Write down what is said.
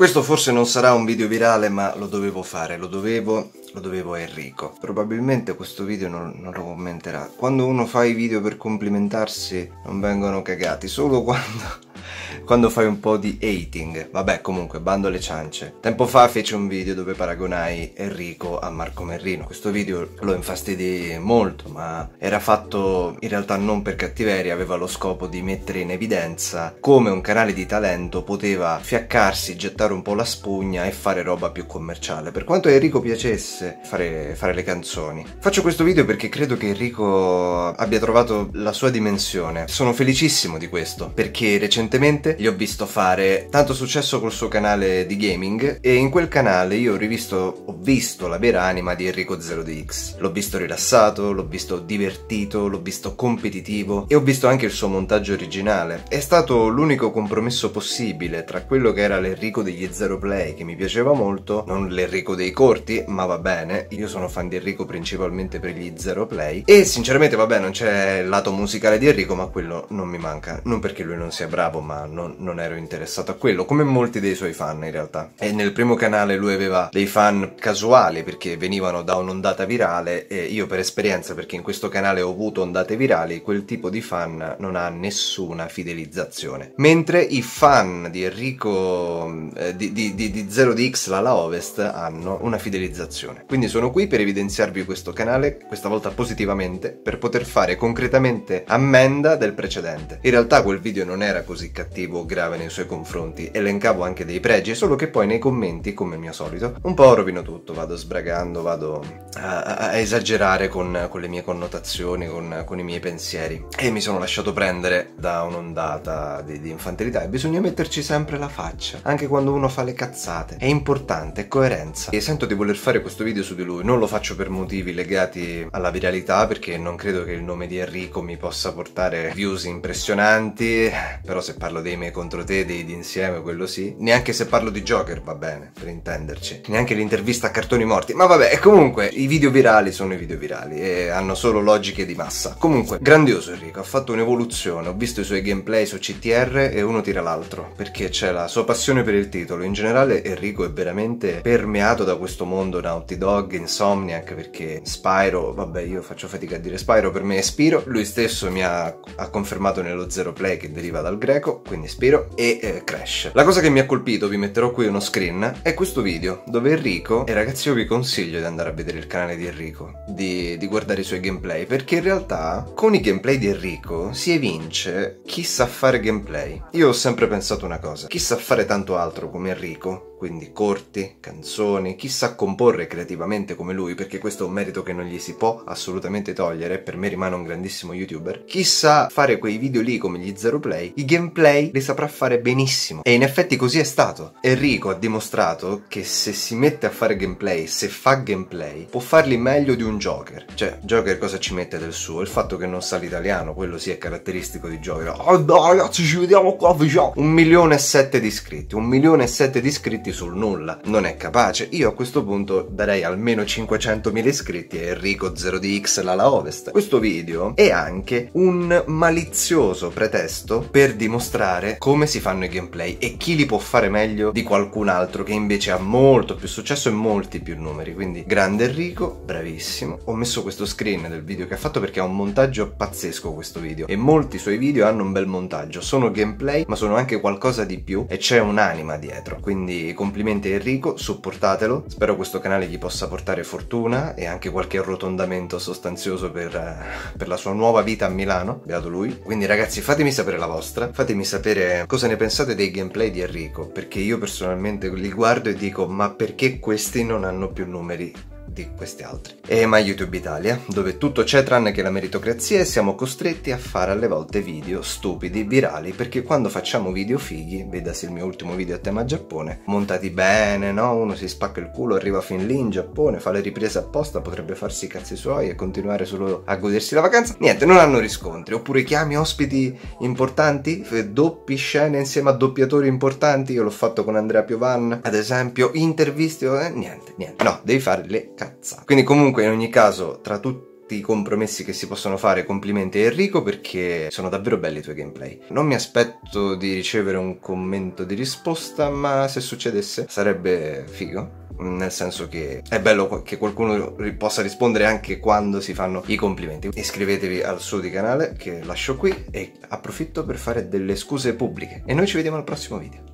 Questo forse non sarà un video virale, ma lo dovevo fare, lo dovevo, lo dovevo a Enrico. Probabilmente questo video non, non, lo commenterà. Quando uno fa i video per complimentarsi non vengono cagati, solo quando quando fai un po' di hating. Vabbè, comunque, bando alle ciance. Tempo fa feci un video dove paragonai Enrico a Marco Merrino. Questo video lo infastidì molto, ma era fatto in realtà non per cattiveria, aveva lo scopo di mettere in evidenza come un canale di talento poteva fiaccarsi, gettare un po' la spugna e fare roba più commerciale. Per quanto a Enrico piacesse fare, fare le canzoni. Faccio questo video perché credo che Enrico abbia trovato la sua dimensione. Sono felicissimo di questo, perché recentemente gli ho visto fare tanto successo col suo canale di gaming e in quel canale io ho rivisto, ho visto la vera anima di Enrico 0DX. L'ho visto rilassato, l'ho visto divertito, l'ho visto competitivo e ho visto anche il suo montaggio originale. È stato l'unico compromesso possibile tra quello che era l'Enrico degli Zero Play che mi piaceva molto, non l'Enrico dei corti, ma va bene, io sono fan di Enrico principalmente per gli Zero Play e sinceramente vabbè non c'è il lato musicale di Enrico ma quello non mi manca, non perché lui non sia bravo ma non non, ero interessato a quello, come molti dei suoi fan in realtà. E nel primo canale lui aveva dei fan casuali perché venivano da un'ondata virale e io per esperienza, perché in questo canale ho avuto ondate virali, quel tipo di fan non ha nessuna fidelizzazione. Mentre i fan di Enrico, eh, di, di, di, di 0DX, la Ovest, hanno una fidelizzazione. Quindi sono qui per evidenziarvi questo canale, questa volta positivamente, per poter fare concretamente ammenda del precedente. In realtà quel video non era così cattivo negativo grave nei suoi confronti, elencavo anche dei pregi, solo che poi nei commenti, come mio solito, un po' rovino tutto, vado sbragando, vado a, a, a esagerare con, con, le mie connotazioni, con, con, i miei pensieri. E mi sono lasciato prendere da un'ondata di, di infantilità e bisogna metterci sempre la faccia, anche quando uno fa le cazzate. È importante, è coerenza. E sento di voler fare questo video su di lui, non lo faccio per motivi legati alla viralità, perché non credo che il nome di Enrico mi possa portare views impressionanti, però se parlo dei insieme contro te dei di insieme, quello sì. Neanche se parlo di Joker va bene, per intenderci. Neanche l'intervista a cartoni morti. Ma vabbè, comunque, i video virali sono i video virali e hanno solo logiche di massa. Comunque, grandioso Enrico, ha fatto un'evoluzione. Ho visto i suoi gameplay su CTR e uno tira l'altro, perché c'è la sua passione per il titolo. In generale, Enrico è veramente permeato da questo mondo Naughty Dog, Insomniac, perché Spyro, vabbè, io faccio fatica a dire Spyro, per me è Spiro. Lui stesso mi ha, ha confermato nello Zero Play che deriva dal greco, quindi Spiro e eh, Crash. La cosa che mi ha colpito, vi metterò qui uno screen, è questo video dove Enrico, e ragazzi io vi consiglio di andare a vedere il canale di Enrico, di, di guardare i suoi gameplay, perché in realtà con i gameplay di Enrico si evince chi sa fare gameplay. Io ho sempre pensato una cosa, chi sa fare tanto altro come Enrico quindi corti, canzoni, chissà comporre creativamente come lui, perché questo è un merito che non gli si può assolutamente togliere, per me rimane un grandissimo youtuber, chissà fare quei video lì come gli Zero Play, i gameplay li saprà fare benissimo. E in effetti così è stato. Enrico ha dimostrato che se si mette a fare gameplay, se fa gameplay, può farli meglio di un Joker. Cioè, Joker cosa ci mette del suo? Il fatto che non sa l'italiano, quello sì è caratteristico di Joker. Oh, ah, no, ragazzi, ci vediamo qua, vicino! Un milione e sette di iscritti, un milione e sette di iscritti iscritti sul nulla, non è capace. Io a questo punto darei almeno 500.000 iscritti a Enrico 0dx Lala Ovest. Questo video è anche un malizioso pretesto per dimostrare come si fanno i gameplay e chi li può fare meglio di qualcun altro che invece ha molto più successo e molti più numeri. Quindi grande Enrico, bravissimo. Ho messo questo screen del video che ha fatto perché ha un montaggio pazzesco questo video e molti suoi video hanno un bel montaggio. Sono gameplay ma sono anche qualcosa di più e c'è un'anima dietro. Quindi complimenti a Enrico, supportatelo, spero questo canale gli possa portare fortuna e anche qualche arrotondamento sostanzioso per, eh, per la sua nuova vita a Milano, beato lui. Quindi ragazzi fatemi sapere la vostra, fatemi sapere cosa ne pensate dei gameplay di Enrico, perché io personalmente li guardo e dico ma perché questi non hanno più numeri? di queste altre. E My YouTube Italia, dove tutto c'è tranne che la meritocrazia e siamo costretti a fare alle volte video stupidi, virali, perché quando facciamo video fighi, vedasi il mio ultimo video a tema Giappone, montati bene, no? Uno si spacca il culo, arriva fin lì in Giappone, fa le riprese apposta, potrebbe farsi i cazzi suoi e continuare solo a godersi la vacanza. Niente, non hanno riscontri. Oppure chiami ospiti importanti, doppi scene insieme a doppiatori importanti, io l'ho fatto con Andrea Piovan, ad esempio, interviste, eh, niente, niente. No, devi fare le cazzata. Quindi comunque in ogni caso tra tutti i compromessi che si possono fare, complimenti a Enrico perché sono davvero belli i tuoi gameplay. Non mi aspetto di ricevere un commento di risposta, ma se succedesse sarebbe figo. Nel senso che è bello che qualcuno possa rispondere anche quando si fanno i complimenti. Iscrivetevi al suo di canale che lascio qui e approfitto per fare delle scuse pubbliche. E noi ci vediamo al prossimo video.